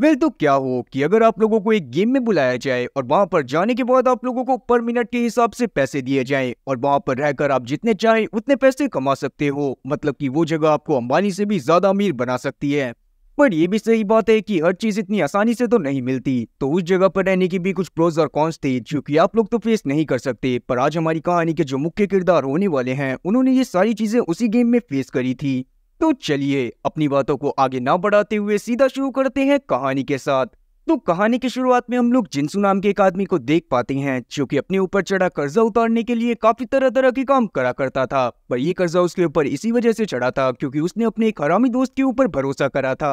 well तो क्या हो कि अगर आप लोगों को एक गेम में बुलाया जाए और वहां पर जाने के बाद आप लोगों को पर मिनट के हिसाब से पैसे दिए जाएं और वहां पर रहकर आप जितने चाहें उतने पैसे कमा सकते हो मतलब कि वो जगह आपको अंबानी से भी ज्यादा अमीर बना सकती है पर यह भी सही बात है कि हर चीज इतनी आसानी से तो नहीं मिलती तो उस जगह पर रहने की भी कुछ प्रोज और कॉन्स थे जो कि आप लोग तो फेस नहीं कर सकते पर आज हमारी कहानी के जो मुख्य किरदार होने वाले हैं उन्होंने ये सारी चीजें उसी गेम में फेस करी थी तो चलिए अपनी बातों को आगे ना बढ़ाते हुए सीधा शुरू करते हैं कहानी के साथ तो कहानी की शुरुआत में हम लोग जिनसू नाम के एक आदमी को देख पाते हैं जो कि अपने ऊपर चढ़ा कर्जा उतारने के लिए काफी तरह तरह के काम करा करता था पर ये कर्जा उसके ऊपर इसी वजह से चढ़ा था क्योंकि उसने अपने एक हरामी दोस्त के ऊपर भरोसा करा था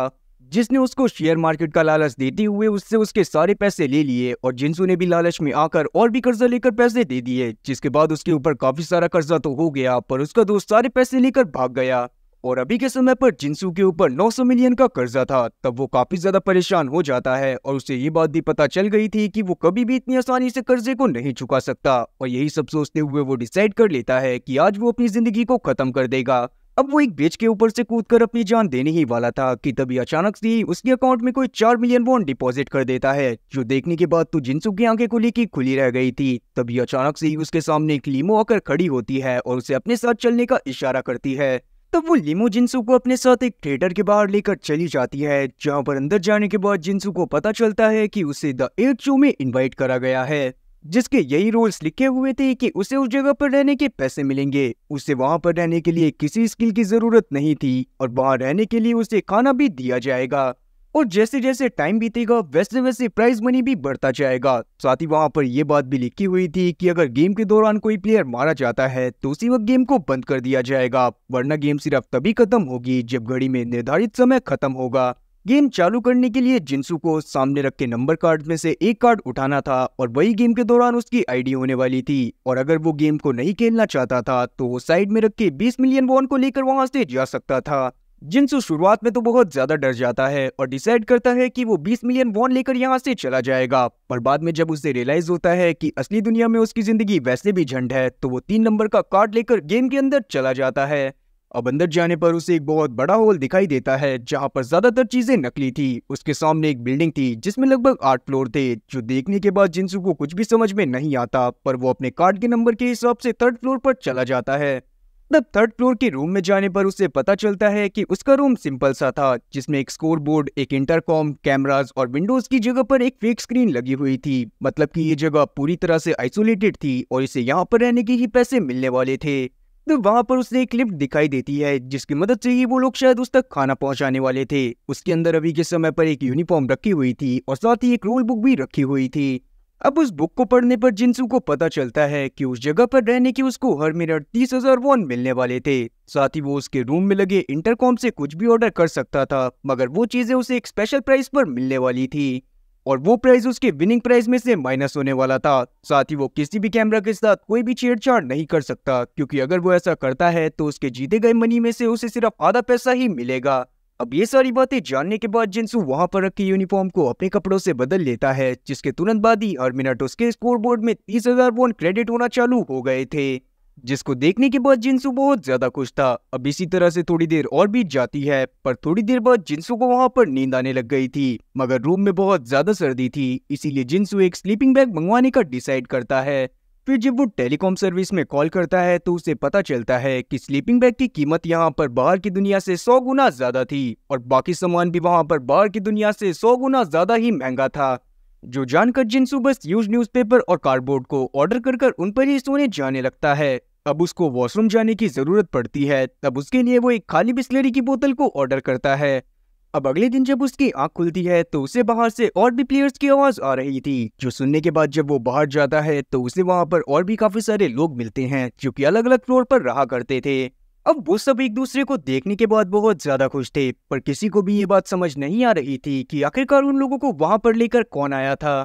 जिसने उसको शेयर मार्केट का लालच देते हुए उससे उसके सारे पैसे ले लिए और जिनसू ने भी लालच में आकर और भी कर्जा लेकर पैसे दे दिए जिसके बाद उसके ऊपर काफी सारा कर्जा तो हो गया पर उसका दोस्त सारे पैसे लेकर भाग गया और अभी के समय पर जिनसू के ऊपर 900 मिलियन का कर्जा था तब वो काफी ज्यादा परेशान हो जाता है और उसे ये बात भी पता चल गई थी कि वो कभी भी इतनी आसानी से कर्जे को नहीं चुका सकता और यही सब सोचते हुए वो डिसाइड कर लेता है कि आज वो अपनी जिंदगी को खत्म कर देगा अब वो एक ब्रिज के ऊपर से कूदकर अपनी जान देने ही वाला था कि तभी अचानक से उसके अकाउंट में कोई चार मिलियन वोन डिपॉजिट कर देता है जो देखने के बाद तो जिनसू की आंखें खुली की खुली रह गई थी तभी अचानक से ही उसके सामने एक लीमो आकर खड़ी होती है और उसे अपने साथ चलने का इशारा करती है तो वो लिमो जिनसू को अपने साथ एक थिएटर के बाहर लेकर चली जाती है जहाँ पर अंदर जाने के बाद जिनसू को पता चलता है कि उसे द एट शो में इनवाइट करा गया है जिसके यही रोल्स लिखे हुए थे कि उसे उस जगह पर रहने के पैसे मिलेंगे उसे वहां पर रहने के लिए किसी स्किल की जरूरत नहीं थी और वहां रहने के लिए उसे खाना भी दिया जाएगा और जैसे जैसे टाइम बीतेगा वैसे वैसे प्राइज मनी भी बढ़ता जाएगा साथ ही वहां पर यह बात भी लिखी हुई थी कि अगर गेम के दौरान कोई प्लेयर मारा जाता है तो उसी वक्त गेम को बंद कर दिया जाएगा वरना गेम सिर्फ तभी खत्म होगी जब घड़ी में निर्धारित समय खत्म होगा गेम चालू करने के लिए जिनसू को सामने रखे नंबर कार्ड में से एक कार्ड उठाना था और वही गेम के दौरान उसकी आईडी होने वाली थी और अगर वो गेम को नहीं खेलना चाहता था तो वो साइड में के 20 मिलियन वॉन को लेकर वहां से जा सकता था जिनसू शुरुआत में तो बहुत ज्यादा डर जाता है और डिसाइड करता है कि वो 20 मिलियन वॉन लेकर यहाँ से चला जाएगा पर बाद में जब उसे रियलाइज होता है कि असली दुनिया में उसकी जिंदगी वैसे भी झंड है तो वो तीन नंबर का कार्ड लेकर गेम के अंदर चला जाता है अब अंदर जाने पर उसे एक बहुत बड़ा होल दिखाई देता है जहाँ पर ज्यादातर चीजें नकली थी उसके सामने एक बिल्डिंग थी जिसमें लगभग आठ फ्लोर थे जो देखने के बाद जिनसू को कुछ भी समझ में नहीं आता पर वो अपने कार्ड के नंबर के हिसाब से थर्ड फ्लोर पर चला जाता है तब थर्ड फ्लोर के रूम में जाने पर उसे पता चलता है कि उसका रूम सिंपल सा था जिसमें एक स्कोरबोर्ड एक इंटरकॉम कैमरास और विंडोज की जगह पर एक फेक स्क्रीन लगी हुई थी मतलब कि ये जगह पूरी तरह से आइसोलेटेड थी और इसे यहाँ पर रहने के ही पैसे मिलने वाले थे तो वहाँ पर उसे एक लिफ्ट दिखाई देती है जिसकी मदद से ही वो लोग शायद उस तक खाना पहुँचाने वाले थे उसके अंदर अभी के समय पर एक यूनिफॉर्म रखी हुई थी और साथ ही एक रोल बुक भी रखी हुई थी अब उस बुक को पढ़ने पर जिनसू को पता चलता है कि उस जगह पर रहने के उसको हर मिनट तीस हजार वॉन मिलने वाले थे साथ ही वो उसके रूम में लगे इंटरकॉम से कुछ भी ऑर्डर कर सकता था मगर वो चीजें उसे एक स्पेशल प्राइस पर मिलने वाली थी और वो प्राइस उसके विनिंग प्राइस में से माइनस होने वाला था साथ ही वो किसी भी कैमरा के साथ कोई भी छेड़छाड़ नहीं कर सकता क्योंकि अगर वो ऐसा करता है तो उसके जीते गए मनी में से उसे सिर्फ आधा पैसा ही मिलेगा अब ये सारी बातें जानने के बाद जिनसु वहां पर रखे यूनिफॉर्म को अपने कपड़ों से बदल लेता है जिसके तुरंत बाद ही अर्मिनाटोस के स्कोरबोर्ड में तीस हजार वोन क्रेडिट होना चालू हो गए थे जिसको देखने के बाद जिनसु बहुत ज्यादा खुश था अब इसी तरह से थोड़ी देर और बीत जाती है पर थोड़ी देर बाद जिनसु को वहां पर नींद आने लग गई थी मगर रूम में बहुत ज्यादा सर्दी थी इसीलिए जिनसु एक स्लीपिंग बैग मंगवाने का डिसाइड करता है फिर जब वो टेलीकॉम सर्विस में कॉल करता है तो उसे पता चलता है कि स्लीपिंग बैग की कीमत यहाँ पर बाहर की दुनिया से सौ गुना ज्यादा थी और बाकी सामान भी वहाँ पर बाहर की दुनिया से सौ गुना ज्यादा ही महंगा था जो जानकर जिनसू बस यूज न्यूज़पेपर और कार्डबोर्ड को ऑर्डर कर कर उन पर ही सोने जाने लगता है अब उसको वॉशरूम जाने की जरूरत पड़ती है तब उसके लिए वो एक खाली बिस्लरी की बोतल को ऑर्डर करता है अब अगले दिन जब उसकी आँख खुलती है तो उसे बाहर से और भी प्लेयर्स की आवाज आ रही थी जो सुनने के बाद जब वो बाहर जाता है तो उसे वहाँ पर और भी काफी सारे लोग मिलते हैं जो की अलग अलग फ्लोर पर रहा करते थे अब वो सब एक दूसरे को देखने के बाद बहुत ज्यादा खुश थे पर किसी को भी ये बात समझ नहीं आ रही थी कि आखिरकार उन लोगों को वहां पर लेकर कौन आया था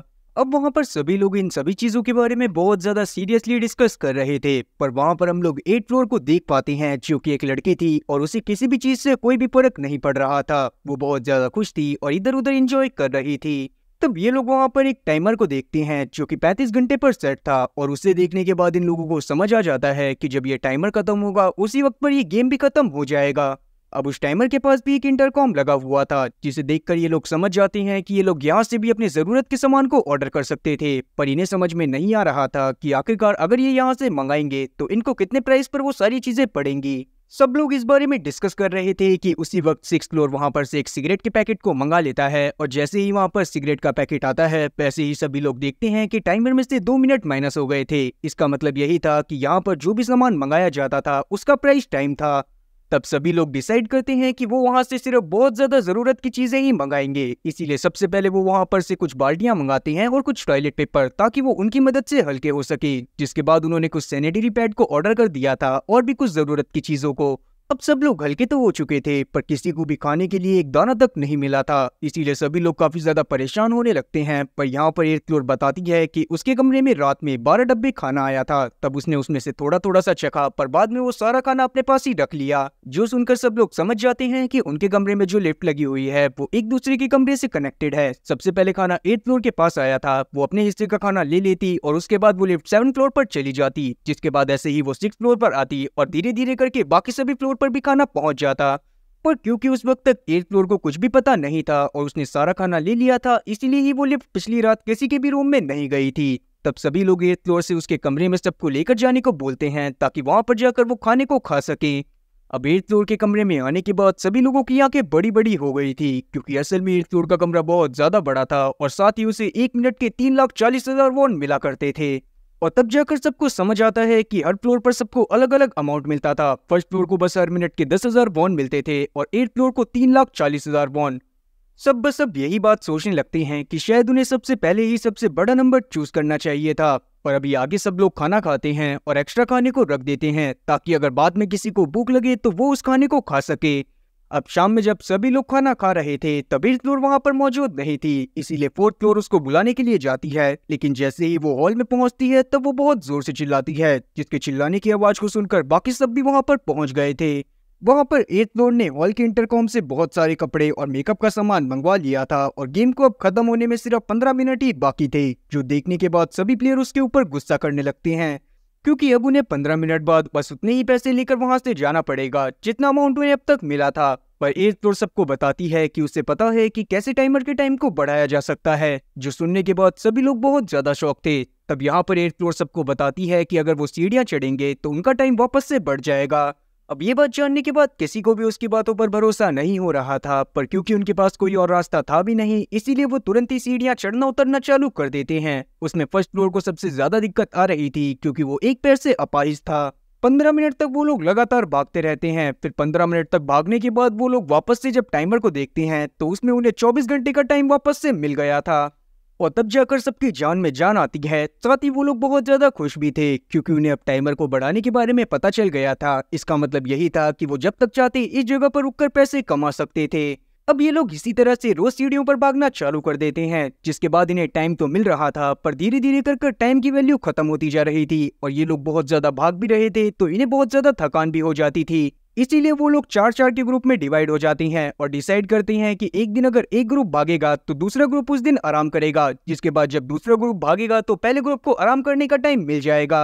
अब वहाँ पर सभी लोग इन सभी चीज़ों के बारे में बहुत ज़्यादा सीरियसली डिस्कस कर रहे थे पर वहाँ पर हम लोग एट फ्लोर को देख पाते हैं जो कि एक लड़की थी और उसे किसी भी चीज़ से कोई भी फर्क नहीं पड़ रहा था वो बहुत ज़्यादा खुश थी और इधर उधर इंजॉय कर रही थी तब ये लोग वहाँ पर एक टाइमर को देखते हैं जो कि 35 घंटे पर सेट था और उसे देखने के बाद इन लोगों को समझ आ जाता है कि जब ये टाइमर खत्म होगा उसी वक्त पर ये गेम भी खत्म हो जाएगा अब उस टाइमर के पास भी एक इंटरकॉम लगा हुआ था जिसे देखकर ये लोग समझ जाते हैं कि ये लोग यहाँ से भी अपनी ज़रूरत के सामान को ऑर्डर कर सकते थे पर इन्हें समझ में नहीं आ रहा था कि आखिरकार अगर ये यहाँ से मंगाएंगे तो इनको कितने प्राइस पर वो सारी चीज़ें पड़ेंगी सब लोग इस बारे में डिस्कस कर रहे थे कि उसी वक्त सिक्स फ्लोर वहां पर से एक सिगरेट के पैकेट को मंगा लेता है और जैसे ही वहां पर सिगरेट का पैकेट आता है वैसे ही सभी लोग देखते हैं कि टाइमर में से दो मिनट माइनस हो गए थे इसका मतलब यही था कि यहाँ पर जो भी सामान मंगाया जाता था उसका प्राइस टाइम था तब सभी लोग डिसाइड करते हैं कि वो वहाँ से सिर्फ बहुत ज़्यादा ज़रूरत की चीज़ें ही मंगाएंगे इसीलिए सबसे पहले वो वहाँ पर से कुछ बाल्टियाँ मंगाते हैं और कुछ टॉयलेट पेपर ताकि वो उनकी मदद से हल्के हो सके जिसके बाद उन्होंने कुछ सैनिटरी पैड को ऑर्डर कर दिया था और भी कुछ ज़रूरत की चीज़ों को अब सब लोग हल्के तो हो चुके थे पर किसी को भी खाने के लिए एक दाना तक नहीं मिला था इसीलिए सभी लोग काफी ज्यादा परेशान होने लगते हैं पर यहाँ पर एक क्लोर बताती है कि उसके कमरे में रात में बारह डब्बे खाना आया था तब उसने उसमें से थोड़ा थोड़ा सा चखा पर बाद में वो सारा खाना अपने पास ही रख लिया जो सुनकर सब लोग समझ जाते हैं की उनके कमरे में जो लिफ्ट लगी हुई है वो एक दूसरे के कमरे से कनेक्टेड है सबसे पहले खाना एट फ्लोर के पास आया था वो अपने हिस्से का खाना ले लेती और उसके बाद वो लिफ्ट सेवन फ्लोर पर चली जाती जिसके बाद ऐसे ही वो सिक्स फ्लोर पर आती और धीरे धीरे करके बाकी सभी फ्लोर पर भी खाना पहुंच जाता पर क्योंकि उस वक्त तक एट फ्लोर को कुछ भी पता नहीं था और उसने सारा खाना ले लिया था इसीलिए ही वो लिफ्ट पिछली रात किसी के भी रूम में नहीं गई थी तब सभी लोग एट फ्लोर से उसके कमरे में सबको लेकर जाने को बोलते हैं ताकि वहां पर जाकर वो खाने को खा सके अब एट फ्लोर के कमरे में आने के बाद सभी लोगों की आंखें बड़ी बड़ी हो गई थी क्योंकि असल में एट फ्लोर का कमरा बहुत ज्यादा बड़ा था और साथ ही उसे एक मिनट के तीन लाख चालीस हजार वोन मिला करते थे और तब जाकर सबको समझ आता है कि हर फ्लोर पर सबको अलग अलग अमाउंट मिलता था फर्स्ट फ्लोर को बस हर मिनट के दस हज़ार बॉन्ड मिलते थे और एट फ्लोर को तीन लाख चालीस हज़ार बॉन्ड सब बस अब यही बात सोचने लगते हैं कि शायद उन्हें सबसे पहले ही सबसे बड़ा नंबर चूज करना चाहिए था और अभी आगे सब लोग खाना खाते हैं और एक्स्ट्रा खाने को रख देते हैं ताकि अगर बाद में किसी को भूख लगे तो वो उस खाने को खा सके अब शाम में जब सभी लोग खाना खा रहे थे तभी फ्लोर वहां पर मौजूद नहीं थी इसीलिए फोर्थ फ्लोर उसको बुलाने के लिए जाती है लेकिन जैसे ही वो हॉल में पहुंचती है तब वो बहुत जोर से चिल्लाती है जिसके चिल्लाने की आवाज को सुनकर बाकी सब भी वहां पर पहुंच गए थे वहां पर एट फ्लोर ने हॉल के इंटरकॉम से बहुत सारे कपड़े और मेकअप का सामान मंगवा लिया था और गेम को अब खत्म होने में सिर्फ पंद्रह मिनट ही बाकी थे जो देखने के बाद सभी प्लेयर उसके ऊपर गुस्सा करने लगते हैं क्योंकि अब उन्हें पंद्रह मिनट बाद बस उतने ही पैसे लेकर वहां से जाना पड़ेगा जितना अमाउंट उन्हें अब तक मिला था पर एक तो सबको बताती है कि उसे पता है कि कैसे टाइमर के टाइम को बढ़ाया जा सकता है जो सुनने के बाद सभी लोग बहुत ज्यादा शौक थे तब यहाँ पर एयर फ्लोर सबको बताती है कि अगर वो सीढ़ियाँ चढ़ेंगे तो उनका टाइम वापस से बढ़ जाएगा अब ये बात जानने के बाद किसी को भी उसकी बातों पर भरोसा नहीं हो रहा था पर क्योंकि उनके पास कोई और रास्ता था भी नहीं इसीलिए वो तुरंत ही सीढ़ियां चढ़ना उतरना चालू कर देते हैं उसमें फर्स्ट फ्लोर को सबसे ज्यादा दिक्कत आ रही थी क्योंकि वो एक पैर से अपाहिज था पंद्रह मिनट तक वो लोग लगातार भागते रहते हैं फिर पंद्रह मिनट तक भागने के बाद वो लोग वापस से जब टाइमर को देखते हैं तो उसमें उन्हें चौबीस घंटे का टाइम वापस से मिल गया था और तब जाकर सबकी जान में जान आती है साथ ही वो लोग बहुत ज़्यादा खुश भी थे क्योंकि उन्हें अब टाइमर को बढ़ाने के बारे में पता चल गया था इसका मतलब यही था कि वो जब तक चाहते इस जगह पर रुककर पैसे कमा सकते थे अब ये लोग इसी तरह से रोज सीढ़ियों पर भागना चालू कर देते हैं जिसके बाद इन्हें टाइम तो मिल रहा था पर धीरे धीरे कर कर टाइम की वैल्यू खत्म होती जा रही थी और ये लोग बहुत ज्यादा भाग भी रहे थे तो इन्हें बहुत ज्यादा थकान भी हो जाती थी इसीलिए वो लोग चार चार के ग्रुप में डिवाइड हो जाती हैं और डिसाइड करती हैं कि एक दिन अगर एक ग्रुप भागेगा तो दूसरा ग्रुप उस दिन आराम करेगा जिसके बाद जब दूसरा ग्रुप भागेगा तो पहले ग्रुप को आराम करने का टाइम मिल जाएगा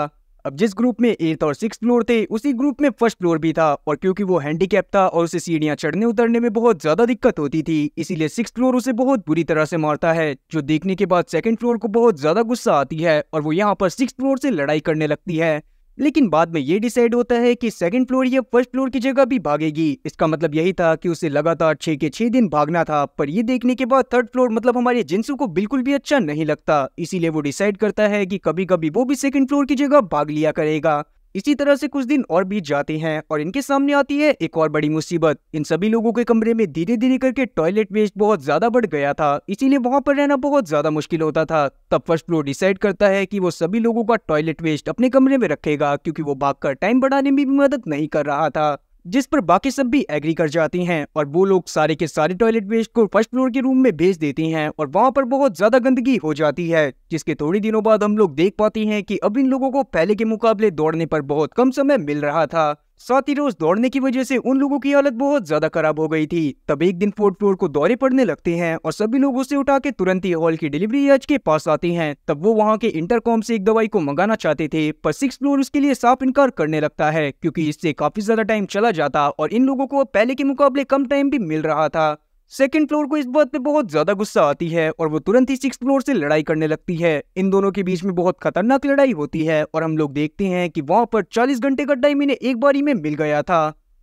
अब जिस ग्रुप में एट्थ और सिक्स फ्लोर थे उसी ग्रुप में फर्स्ट फ्लोर भी था और क्योंकि वो हैंडीकैप था और उसे सीढ़ियाँ चढ़ने उतरने में बहुत ज़्यादा दिक्कत होती थी इसीलिए सिक्स फ्लोर उसे बहुत बुरी तरह से मारता है जो देखने के बाद सेकंड फ्लोर को बहुत ज़्यादा गुस्सा आती है और वो यहाँ पर सिक्स फ्लोर से लड़ाई करने लगती है लेकिन बाद में ये डिसाइड होता है कि सेकंड फ्लोर या फर्स्ट फ्लोर की जगह भी भागेगी इसका मतलब यही था कि उसे लगातार छह के छह दिन भागना था पर ये देखने के बाद थर्ड फ्लोर मतलब हमारे जिनसू को बिल्कुल भी अच्छा नहीं लगता इसीलिए वो डिसाइड करता है कि कभी कभी वो भी सेकंड फ्लोर की जगह भाग लिया करेगा इसी तरह से कुछ दिन और बीत जाते हैं और इनके सामने आती है एक और बड़ी मुसीबत इन सभी लोगों के कमरे में धीरे धीरे करके टॉयलेट वेस्ट बहुत ज्यादा बढ़ गया था इसीलिए वहां पर रहना बहुत ज्यादा मुश्किल होता था तब फर्स्ट फ्लोर डिसाइड करता है कि वो सभी लोगों का टॉयलेट वेस्ट अपने कमरे में रखेगा क्योंकि वो भाग टाइम बढ़ाने में भी मदद नहीं कर रहा था जिस पर बाकी सब भी एग्री कर जाती हैं और वो लोग सारे के सारे टॉयलेट वेस्ट को फर्स्ट फ्लोर के रूम में भेज देती हैं और वहाँ पर बहुत ज़्यादा गंदगी हो जाती है जिसके थोड़े दिनों बाद हम लोग देख पाती हैं कि अब इन लोगों को पहले के मुकाबले दौड़ने पर बहुत कम समय मिल रहा था साथ ही रोज दौड़ने की वजह से उन लोगों की हालत बहुत ज्यादा खराब हो गई थी तब एक दिन फोर्थ फ्लोर को दौरे पड़ने लगते हैं और सभी लोग उसे उठा के तुरंत ही हॉल की डिलीवरी एज के पास आते हैं तब वो वहाँ के इंटरकॉम से एक दवाई को मंगाना चाहते थे पर सिक्स फ्लोर उसके लिए साफ इनकार करने लगता है क्योंकि इससे काफी ज्यादा टाइम चला जाता और इन लोगों को पहले के मुकाबले कम टाइम भी मिल रहा था सेकेंड फ्लोर को इस बात पे बहुत ज्यादा गुस्सा आती है और वो तुरंत ही सिक्स फ्लोर से लड़ाई करने लगती है इन दोनों के बीच में बहुत खतरनाक लड़ाई होती है और हम लोग देखते हैं कि वहां पर 40 घंटे का टाइम इन्हें एक बारी में मिल गया था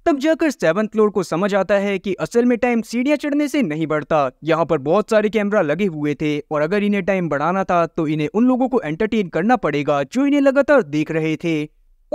तब जाकर सेवन फ्लोर को समझ आता है कि असल में टाइम सीढ़ियाँ चढ़ने से नहीं बढ़ता यहाँ पर बहुत सारे कैमरा लगे हुए थे और अगर इन्हें टाइम बढ़ाना था तो इन्हें उन लोगों को एंटरटेन करना पड़ेगा जो इन्हें लगातार देख रहे थे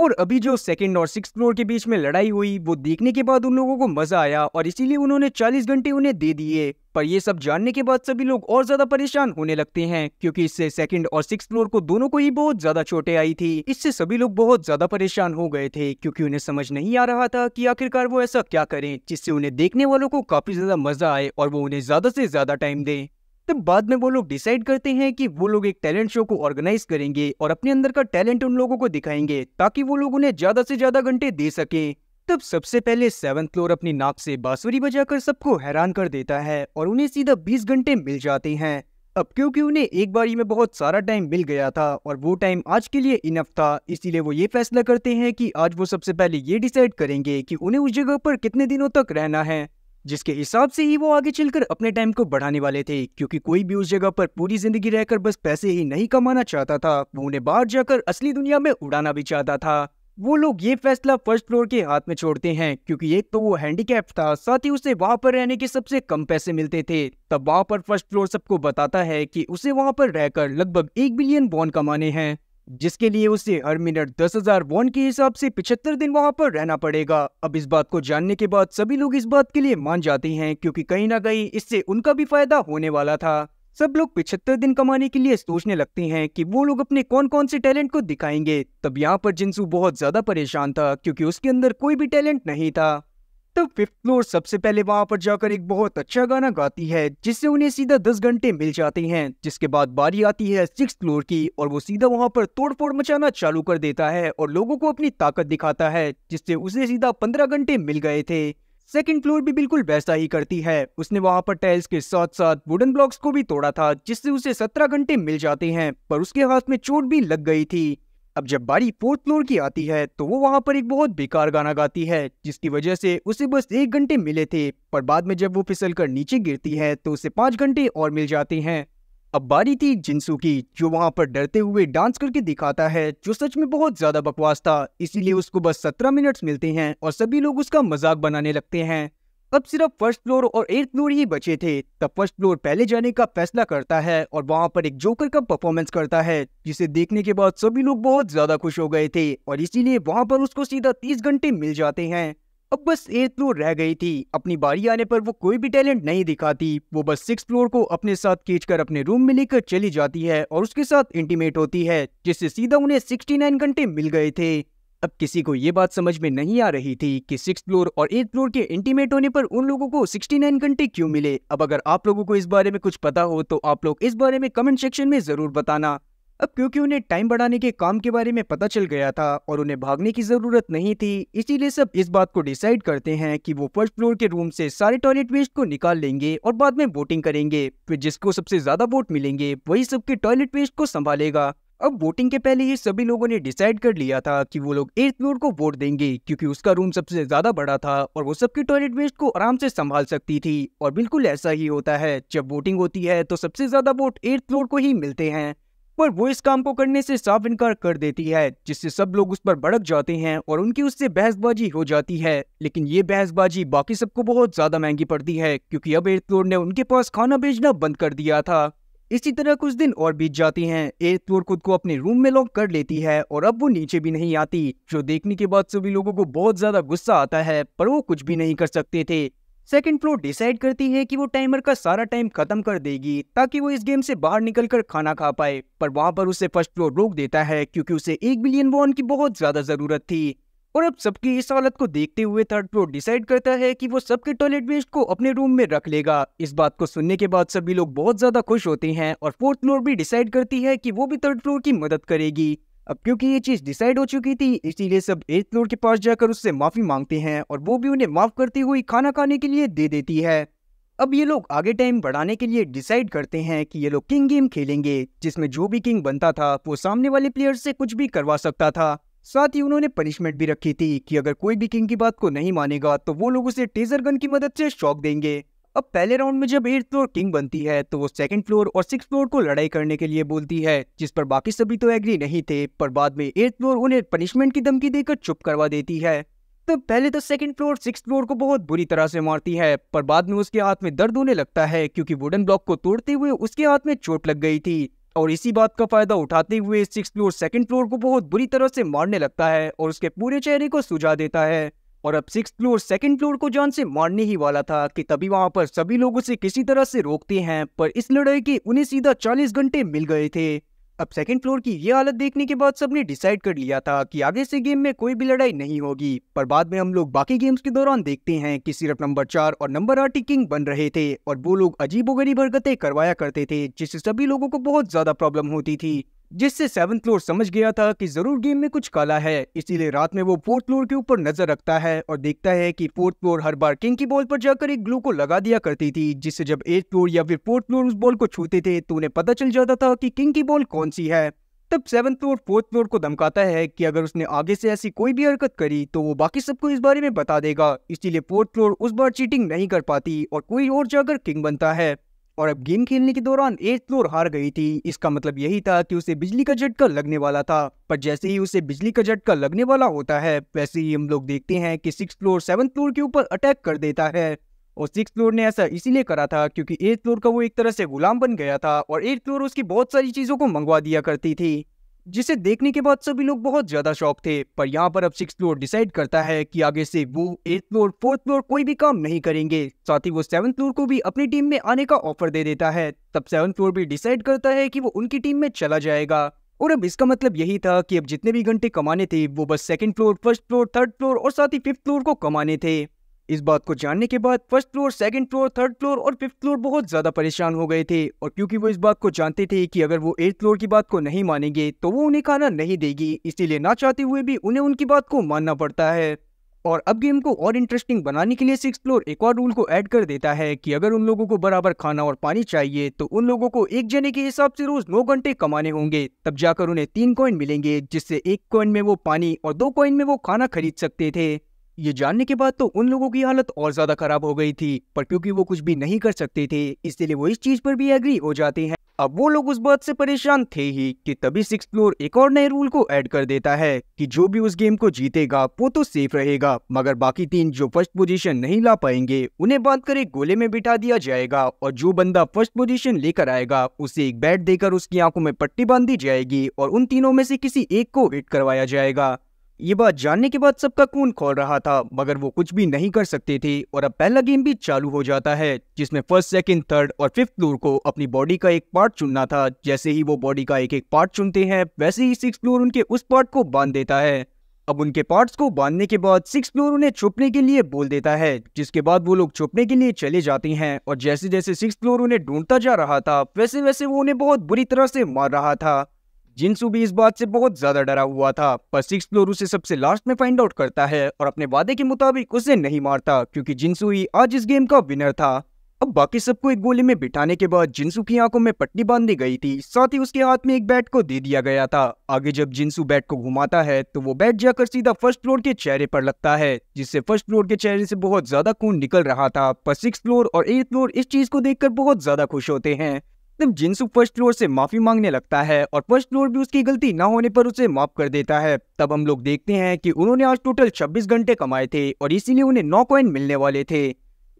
और अभी जो सेकेंड और सिक्स फ्लोर के बीच में लड़ाई हुई वो देखने के बाद उन लोगों को मजा आया और इसीलिए उन्होंने चालीस घंटे उन्हें दे दिए पर ये सब जानने के बाद सभी लोग और ज्यादा परेशान होने लगते हैं क्योंकि इससे सेकंड और सिक्स फ्लोर को दोनों को ही बहुत ज्यादा चोटें आई थी इससे सभी लोग बहुत ज्यादा परेशान हो गए थे क्योंकि उन्हें समझ नहीं आ रहा था कि आखिरकार वो ऐसा क्या करें जिससे उन्हें देखने वालों को काफी ज्यादा मजा आए और वो उन्हें ज्यादा से ज्यादा टाइम दें तब बाद में वो लोग डिसाइड करते हैं कि वो लोग एक टैलेंट शो को ऑर्गेनाइज करेंगे और अपने अंदर का टैलेंट उन लोगों को दिखाएंगे ताकि वो लोग उन्हें ज्यादा से ज्यादा घंटे दे सकें तब सबसे पहले सेवन फ्लोर अपनी नाक से बांसुरी बजाकर सबको हैरान कर देता है और उन्हें सीधा बीस घंटे मिल जाते हैं अब क्योंकि उन्हें एक बारी में बहुत सारा टाइम मिल गया था और वो टाइम आज के लिए इनफ था इसीलिए वो ये फैसला करते हैं कि आज वो सबसे पहले ये डिसाइड करेंगे कि उन्हें उस जगह पर कितने दिनों तक रहना है जिसके हिसाब से ही वो आगे चलकर अपने टाइम को बढ़ाने वाले थे क्योंकि कोई भी उस जगह पर पूरी जिंदगी रहकर बस पैसे ही नहीं कमाना चाहता था वो उन्हें बाहर जाकर असली दुनिया में उड़ाना भी चाहता था वो लोग ये फैसला फर्स्ट फ्लोर के हाथ में छोड़ते हैं क्योंकि एक तो वो हैंडीकैप था साथ ही उसे वहां पर रहने के सबसे कम पैसे मिलते थे तब वहां पर फर्स्ट फ्लोर सबको बताता है कि उसे वहां पर रहकर लगभग एक बिलियन बॉन्ड कमाने हैं जिसके लिए उसे हर मिनट दस हजार वॉन के हिसाब से पिछहत्तर दिन वहां पर रहना पड़ेगा अब इस बात को जानने के बाद सभी लोग इस बात के लिए मान जाते हैं क्योंकि कहीं ना कहीं इससे उनका भी फायदा होने वाला था सब लोग पिछहत्तर दिन कमाने के लिए सोचने लगते हैं कि वो लोग अपने कौन कौन से टैलेंट को दिखाएंगे तब यहाँ पर जिंसू बहुत ज्यादा परेशान था क्योंकि उसके अंदर कोई भी टैलेंट नहीं था तो फिफ्थ फ्लोर सबसे पहले वहां पर जाकर एक बहुत अच्छा गाना गाती है जिससे उन्हें सीधा दस घंटे मिल जाते हैं जिसके बाद बारी आती है सिक्स फ्लोर की और वो सीधा वहां पर तोड़फोड़ मचाना चालू कर देता है और लोगों को अपनी ताकत दिखाता है जिससे उसे सीधा पंद्रह घंटे मिल गए थे सेकेंड फ्लोर भी बिल्कुल वैसा ही करती है उसने वहां पर टाइल्स के साथ साथ वुडन ब्लॉक्स को भी तोड़ा था जिससे उसे सत्रह घंटे मिल जाते हैं पर उसके हाथ में चोट भी लग गई थी अब जब बारी फोर्थ फ्लोर की आती है तो वो वहाँ पर एक बहुत बेकार गाना गाती है जिसकी वजह से उसे बस एक घंटे मिले थे पर बाद में जब वो फिसल कर नीचे गिरती है तो उसे पाँच घंटे और मिल जाते हैं अब बारी थी जिनसू की जो वहाँ पर डरते हुए डांस करके दिखाता है जो सच में बहुत ज्यादा बकवास था इसीलिए उसको बस सत्रह मिनट्स मिलते हैं और सभी लोग उसका मजाक बनाने लगते हैं अब सिर्फ फर्स्ट फ्लोर और एट फ्लोर ही बचे थे तब फर्स्ट फ्लोर पहले जाने का फैसला करता है और वहां पर एक जोकर का परफॉर्मेंस करता है जिसे देखने के बाद सभी लोग बहुत ज्यादा खुश हो गए थे और इसीलिए वहां पर उसको सीधा तीस घंटे मिल जाते हैं अब बस एट फ्लोर रह गई थी अपनी बारी आने पर वो कोई भी टैलेंट नहीं दिखाती वो बस सिक्स फ्लोर को अपने साथ खींचकर अपने रूम में लेकर चली जाती है और उसके साथ इंटीमेट होती है जिससे सीधा उन्हें 69 घंटे मिल गए थे अब किसी को ये बात समझ में नहीं आ रही थी कि सिक्स फ्लोर और एट फ्लोर के इंटीमेट होने पर उन लोगों को 69 घंटे क्यों मिले अब अगर आप लोगों को इस बारे में कुछ पता हो तो आप लोग इस बारे में कमेंट सेक्शन में ज़रूर बताना अब क्योंकि उन्हें टाइम बढ़ाने के काम के बारे में पता चल गया था और उन्हें भागने की ज़रूरत नहीं थी इसीलिए सब इस बात को डिसाइड करते हैं कि वो फर्स्ट फ्लोर के रूम से सारे टॉयलेट वेस्ट को निकाल लेंगे और बाद में वोटिंग करेंगे फिर जिसको सबसे ज़्यादा वोट मिलेंगे वही सबके टॉयलेट वेस्ट को संभालेगा अब वोटिंग के पहले ही सभी लोगों ने डिसाइड कर लिया था कि वो लोग एट फ्लोर को वोट देंगे क्योंकि उसका रूम सबसे ज्यादा बड़ा था और वो सबकी टॉयलेट वेस्ट को आराम से संभाल सकती थी और बिल्कुल ऐसा ही होता है जब वोटिंग होती है तो सबसे ज्यादा वोट एट फ्लोर को ही मिलते हैं पर वो इस काम को करने से साफ इनकार कर देती है जिससे सब लोग उस पर भड़क जाते हैं और उनकी उससे बहसबाजी हो जाती है लेकिन ये बहसबाजी बाकी सबको बहुत ज्यादा महंगी पड़ती है क्योंकि अब एर्थ फ्लोर ने उनके पास खाना भेजना बंद कर दिया था इसी तरह कुछ दिन और बीत जाते हैं एक फ्लोर खुद को अपने रूम में लॉक कर लेती है और अब वो नीचे भी नहीं आती जो देखने के बाद सभी लोगों को बहुत ज्यादा गुस्सा आता है पर वो कुछ भी नहीं कर सकते थे सेकेंड फ्लोर डिसाइड करती है कि वो टाइमर का सारा टाइम खत्म कर देगी ताकि वो इस गेम से बाहर निकलकर खाना खा पाए पर वहां पर उसे फर्स्ट फ्लोर रोक देता है क्योंकि उसे एक बिलियन वॉन की बहुत ज्यादा जरूरत थी और अब सबकी इस हालत को देखते हुए थर्ड फ्लोर डिसाइड करता है कि वो सबके टॉयलेट वेस्ट को अपने रूम में रख लेगा इस बात को सुनने के बाद सभी लोग बहुत ज्यादा खुश होते हैं और फोर्थ फ्लोर भी डिसाइड करती है कि वो भी थर्ड फ्लोर की मदद करेगी अब क्योंकि ये चीज डिसाइड हो चुकी थी इसीलिए सब एट फ्लोर के पास जाकर उससे माफी मांगते हैं और वो भी उन्हें माफ करती हुई खाना खाने के लिए दे देती है अब ये लोग आगे टाइम बढ़ाने के लिए डिसाइड करते हैं कि ये लोग किंग गेम खेलेंगे जिसमें जो भी किंग बनता था वो सामने वाले प्लेयर से कुछ भी करवा सकता था साथ ही उन्होंने पनिशमेंट भी रखी थी कि अगर कोई भी किंग की बात को नहीं मानेगा तो वो लोग उसे टेजर गन की मदद से शॉक देंगे अब पहले राउंड में जब एट फ्लोर किंग बनती है तो वो सेकंड फ्लोर और सिक्स फ्लोर को लड़ाई करने के लिए बोलती है जिस पर बाकी सभी तो एग्री नहीं थे पर बाद में एट फ्लोर उन्हें पनिशमेंट की धमकी देकर चुप करवा देती है तो पहले तो सेकंड फ्लोर सिक्स फ्लोर को बहुत बुरी तरह से मारती है पर बाद में उसके हाथ में दर्द होने लगता है क्योंकि वुडन ब्लॉक को तोड़ते हुए उसके हाथ में चोट लग गई थी और इसी बात का फायदा उठाते हुए सिक्स फ्लोर सेकंड फ्लोर को बहुत बुरी तरह से मारने लगता है और उसके पूरे चेहरे को सुझा देता है और अब सिक्स फ्लोर सेकंड फ्लोर को जान से मारने ही वाला था कि तभी वहां पर सभी लोग उसे किसी तरह से रोकते हैं पर इस लड़ाई के उन्हें सीधा चालीस घंटे मिल गए थे अब सेकंड फ्लोर की ये हालत देखने के बाद सबने डिसाइड कर लिया था कि आगे से गेम में कोई भी लड़ाई नहीं होगी पर बाद में हम लोग बाकी गेम्स के दौरान देखते हैं कि सिर्फ नंबर चार और नंबर आठ किंग बन रहे थे और वो लोग अजीबोगरीब हरकतें करवाया करते थे जिससे सभी लोगों को बहुत ज्यादा प्रॉब्लम होती थी जिससे सेवन फ्लोर समझ गया था कि जरूर गेम में कुछ काला है इसीलिए रात में वो फोर्थ फ्लोर के ऊपर नजर रखता है और देखता है कि फोर्थ फ्लोर हर बार किंग की बॉल पर जाकर एक ग्लू को लगा दिया करती थी जिससे जब एट फ्लोर या फिर फोर्थ फ्लोर उस बॉल को छूते थे तो उन्हें पता चल जाता था कि किंग की बॉल कौन सी है तब सेवन फ्लोर फोर्थ फ्लोर को धमकाता है कि अगर उसने आगे से ऐसी कोई भी हरकत करी तो वो बाकी सबको इस बारे में बता देगा इसीलिए फोर्थ फ्लोर उस बार चीटिंग नहीं कर पाती और कोई और जाकर किंग बनता है और अब गेम खेलने के दौरान एट फ्लोर हार गई थी इसका मतलब यही था कि उसे बिजली का झटका लगने वाला था पर जैसे ही उसे बिजली का झटका लगने वाला होता है वैसे ही हम लोग देखते हैं कि सिक्स फ्लोर सेवन फ्लोर के ऊपर अटैक कर देता है और सिक्स फ्लोर ने ऐसा इसीलिए करा था क्योंकि एट फ्लोर का वो एक तरह से गुलाम बन गया था और एट फ्लोर उसकी बहुत सारी चीज़ों को मंगवा दिया करती थी जिसे देखने के बाद सभी लोग बहुत ज्यादा शौक थे पर यहाँ पर अब सिक्स फ्लोर डिसाइड करता है कि आगे से वो एट फ्लोर फोर्थ फ्लोर कोई भी काम नहीं करेंगे साथ ही वो सेवन फ्लोर को भी अपनी टीम में आने का ऑफर दे देता है तब सेवन फ्लोर भी डिसाइड करता है कि वो उनकी टीम में चला जाएगा और अब इसका मतलब यही था कि अब जितने भी घंटे कमाने थे वो बस second floor first floor third floor और साथ ही फिफ्थ फ्लोर को कमाने थे इस बात को जानने के बाद first floor second floor third floor और फिफ्थ फ्लोर बहुत ज़्यादा परेशान हो गए थे और क्योंकि वो इस बात को जानते थे कि अगर वो एट फ्लोर की बात को नहीं मानेंगे तो वो उन्हें खाना नहीं देगी इसीलिए ना चाहते हुए भी उन्हें उनकी बात को मानना पड़ता है और अब गेम को और इंटरेस्टिंग बनाने के लिए सिक्स फ्लोर एक और रूल को ऐड कर देता है कि अगर उन लोगों को बराबर खाना और पानी चाहिए तो उन लोगों को एक जने के हिसाब से रोज नौ घंटे कमाने होंगे तब जाकर उन्हें तीन कॉइन मिलेंगे जिससे एक कॉइन में वो पानी और दो कॉइन में वो खाना खरीद सकते थे ये जानने के बाद तो उन लोगों की हालत और ज्यादा खराब हो गई थी पर क्योंकि वो कुछ भी नहीं कर सकते थे इसलिए वो इस चीज पर भी एग्री हो जाते हैं अब वो लोग उस बात से परेशान थे ही कि तभी सिक्स फ्लोर एक और नए रूल को ऐड कर देता है कि जो भी उस गेम को जीतेगा वो तो सेफ रहेगा मगर बाकी तीन जो फर्स्ट पोजीशन नहीं ला पाएंगे उन्हें बांध कर एक गोले में बिठा दिया जाएगा और जो बंदा फर्स्ट पोजीशन लेकर आएगा उसे एक बैट देकर उसकी आंखों में पट्टी बांध दी जाएगी और उन तीनों में से किसी एक को हिट करवाया जाएगा ये बात जानने के बाद सबका खून खोल रहा था मगर वो कुछ भी नहीं कर सकते थे और अब पहला गेम भी चालू हो जाता है जिसमें फर्स्ट सेकंड थर्ड और फिफ्थ फ्लोर को अपनी बॉडी का एक पार्ट चुनना था जैसे ही वो बॉडी का एक एक पार्ट चुनते हैं वैसे ही सिक्स फ्लोर उनके उस पार्ट को बांध देता है अब उनके पार्ट्स को बांधने के बाद सिक्स फ्लोर उन्हें छुपने के लिए बोल देता है जिसके बाद वो लोग छुपने के लिए चले जाते हैं और जैसे जैसे सिक्स फ्लोर उन्हें ढूंढता जा रहा था वैसे वैसे वो उन्हें बहुत बुरी तरह से मार रहा था जिनसु भी इस बात से बहुत ज्यादा डरा हुआ था पर सिक्स फ्लोर उसे सबसे लास्ट में फाइंड आउट करता है और अपने वादे के मुताबिक उसे नहीं मारता क्योंकि जिनसु ही आज इस गेम का विनर था अब बाकी सबको एक गोली में बिठाने के बाद जिनसु की आंखों में पट्टी बांध दी गई थी साथ ही उसके हाथ में एक बैट को दे दिया गया था आगे जब जिनसु बैट को घुमाता है तो वो बैट जाकर सीधा फर्स्ट फ्लोर के चेहरे पर लगता है जिससे फर्स्ट फ्लोर के चेहरे से बहुत ज्यादा खून निकल रहा था पर सिक्स फ्लोर और एट फ्लोर इस चीज को देखकर बहुत ज्यादा खुश होते हैं तब जिनसु फर्स्ट फ्लोर से माफी मांगने लगता है और फर्स्ट फ्लोर भी उसकी गलती ना होने पर उसे माफ कर देता है तब हम लोग देखते हैं कि उन्होंने आज टोटल 26 घंटे कमाए थे और इसीलिए उन्हें नौ कॉइन मिलने वाले थे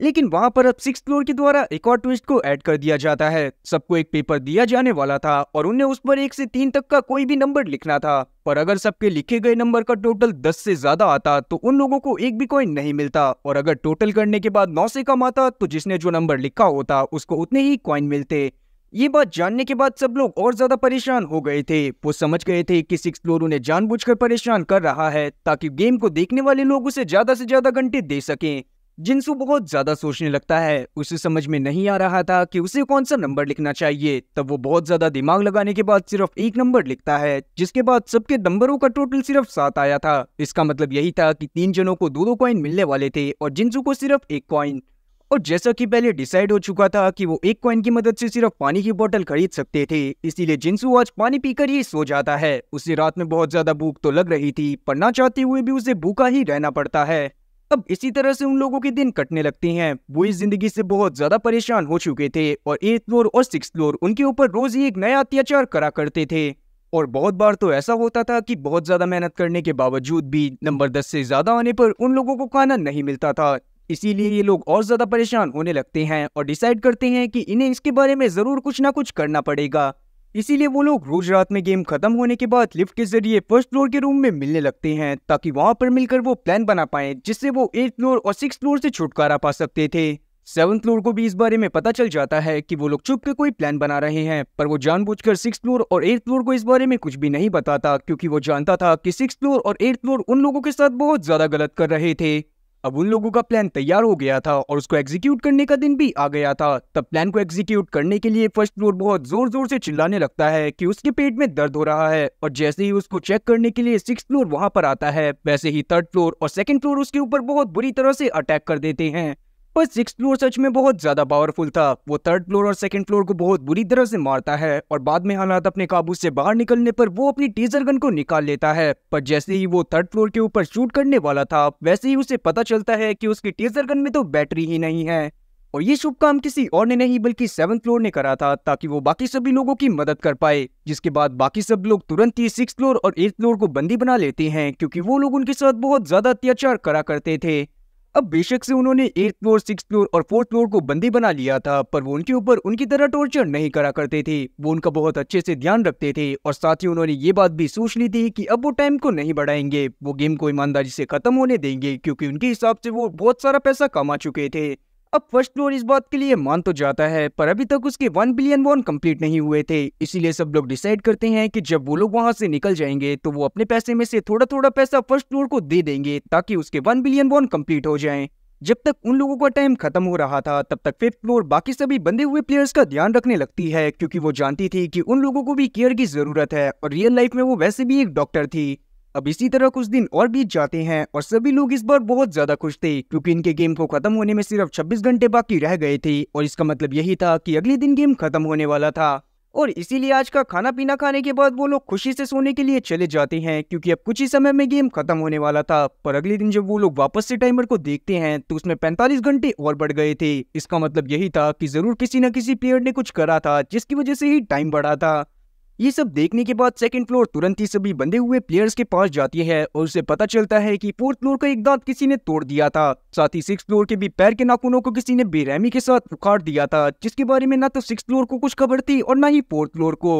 लेकिन वहां पर अब सिक्स फ्लोर के द्वारा एक और ट्विस्ट को ऐड कर दिया जाता है सबको एक पेपर दिया जाने वाला था और उन्हें उस पर एक से तीन तक का कोई भी नंबर लिखना था पर अगर सबके लिखे गए नंबर का टोटल दस से ज्यादा आता तो उन लोगों को एक भी कॉइन नहीं मिलता और अगर टोटल करने के बाद नौ से कम आता तो जिसने जो नंबर लिखा होता उसको उतने ही कॉइन मिलते ये बात जानने के बाद सब लोग और ज्यादा परेशान हो गए थे वो समझ गए थे कि सिक्स फ्लोर उन्हें जानबूझकर परेशान कर रहा है ताकि गेम को देखने वाले लोग उसे ज्यादा से ज्यादा घंटे दे सकें जिनसु बहुत ज्यादा सोचने लगता है उसे समझ में नहीं आ रहा था कि उसे कौन सा नंबर लिखना चाहिए तब वो बहुत ज्यादा दिमाग लगाने के बाद सिर्फ एक नंबर लिखता है जिसके बाद सबके नंबरों का टोटल सिर्फ सात आया था इसका मतलब यही था कि तीन जनों को दो दो कॉइन मिलने वाले थे और जिनसु को सिर्फ एक कॉइन और जैसा कि पहले डिसाइड हो चुका था कि वो एक कॉइन की मदद से सिर्फ पानी की बोतल खरीद सकते थे इसीलिए जिंसू आज पानी पीकर ही सो जाता है उसे रात में बहुत ज्यादा भूख तो लग रही थी पर ना चाहते हुए भी उसे भूखा ही रहना पड़ता है अब इसी तरह से उन लोगों के दिन कटने लगते हैं वो इस जिंदगी से बहुत ज्यादा परेशान हो चुके थे और एट फ्लोर और सिक्स फ्लोर उनके ऊपर रोज ही एक नया अत्याचार करा करते थे और बहुत बार तो ऐसा होता था कि बहुत ज्यादा मेहनत करने के बावजूद भी नंबर दस से ज्यादा आने पर उन लोगों को खाना नहीं मिलता था इसीलिए ये लोग और ज़्यादा परेशान होने लगते हैं और डिसाइड करते हैं कि इन्हें इसके बारे में ज़रूर कुछ ना कुछ करना पड़ेगा इसीलिए वो लोग रोज रात में गेम खत्म होने के बाद लिफ्ट के जरिए फर्स्ट फ्लोर के रूम में मिलने लगते हैं ताकि वहां पर मिलकर वो प्लान बना पाए जिससे वो एट फ्लोर और सिक्स फ्लोर से छुटकारा पा सकते थे सेवन फ्लोर को भी इस बारे में पता चल जाता है कि वो लोग छुप के कोई प्लान बना रहे हैं पर वो जानबूझकर सिक्स फ्लोर और एट फ्लोर को इस बारे में कुछ भी नहीं बताता क्योंकि वो जानता था कि सिक्स फ्लोर और एट फ्लोर उन लोगों के साथ बहुत ज्यादा गलत कर रहे थे अब उन लोगों का प्लान तैयार हो गया था और उसको एग्जीक्यूट करने का दिन भी आ गया था तब प्लान को एग्जीक्यूट करने के लिए फर्स्ट फ्लोर बहुत जोर जोर से चिल्लाने लगता है कि उसके पेट में दर्द हो रहा है और जैसे ही उसको चेक करने के लिए सिक्स फ्लोर वहां पर आता है वैसे ही थर्ड फ्लोर और सेकेंड फ्लोर उसके ऊपर बहुत बुरी तरह से अटैक कर देते हैं पर सिक्स फ्लोर सच में बहुत ज़्यादा पावरफुल था वो थर्ड फ्लोर और सेकंड फ्लोर को बहुत बुरी तरह से मारता है और बाद में हालात अपने काबू से बाहर निकलने पर वो अपनी टीजर गन को निकाल लेता है पर जैसे ही वो थर्ड फ्लोर के ऊपर शूट करने वाला था वैसे ही उसे पता चलता है कि उसकी टीजर गन में तो बैटरी ही नहीं है और ये शुभ काम किसी और ने नहीं बल्कि सेवन फ्लोर ने करा था ताकि वो बाकी सभी लोगों की मदद कर पाए जिसके बाद बाकी सब लोग तुरंत ही सिक्स फ्लोर और एट फ्लोर को बंदी बना लेते हैं क्योंकि वो लोग उनके साथ बहुत ज्यादा अत्याचार करा करते थे अब बेशक से उन्होंने एट फ्लोर सिक्स फ्लोर और फोर्थ फ्लोर को बंदी बना लिया था पर वो उनके ऊपर उनकी तरह टॉर्चर नहीं करा करते थे वो उनका बहुत अच्छे से ध्यान रखते थे और साथ ही उन्होंने ये बात भी सोच ली थी कि अब वो टाइम को नहीं बढ़ाएंगे वो गेम को ईमानदारी से खत्म होने देंगे क्योंकि उनके हिसाब से वो बहुत सारा पैसा कमा चुके थे अब फर्स्ट फ्लोर इस बात के लिए मान तो जाता है पर अभी तक उसके वन बिलियन वॉन कंप्लीट नहीं हुए थे इसीलिए सब लोग डिसाइड करते हैं कि जब वो लोग वहां से निकल जाएंगे तो वो अपने पैसे में से थोड़ा थोड़ा पैसा फर्स्ट फ्लोर को दे देंगे ताकि उसके वन बिलियन वॉन कंप्लीट हो जाए जब तक उन लोगों का टाइम खत्म हो रहा था तब तक फिफ्थ फ्लोर बाकी सभी बंधे हुए प्लेयर्स का ध्यान रखने लगती है क्योंकि वो जानती थी कि उन लोगों को भी केयर की जरूरत है और रियल लाइफ में वो वैसे भी एक डॉक्टर थी अब इसी तरह कुछ दिन और बीत जाते हैं और सभी लोग इस बार बहुत ज्यादा खुश थे क्योंकि इनके गेम को खत्म होने में सिर्फ 26 घंटे बाकी रह गए थे और इसका मतलब यही था कि अगले दिन गेम खत्म होने वाला था और इसीलिए आज का खाना पीना खाने के बाद वो लोग खुशी से सोने के लिए चले जाते हैं क्योंकि अब कुछ ही समय में गेम खत्म होने वाला था पर अगले दिन जब वो लोग वापस से टाइमर को देखते हैं तो उसमें 45 घंटे और बढ़ गए थे इसका मतलब यही था कि जरूर किसी न किसी प्लेयर ने कुछ करा था जिसकी वजह से ही टाइम बढ़ा था ये सब देखने के बाद सेकंड फ्लोर तुरंत ही सभी बंधे हुए प्लेयर्स के पास जाती है और उसे पता चलता है कि फोर्थ फ्लोर का एक दांत किसी ने तोड़ दिया था साथ ही सिक्स फ्लोर के भी पैर के नाखूनों को किसी ने बेरहमी के साथ उखाड़ दिया था जिसके बारे में ना तो सिक्स फ्लोर को कुछ खबर थी और ना ही फोर्थ फ्लोर को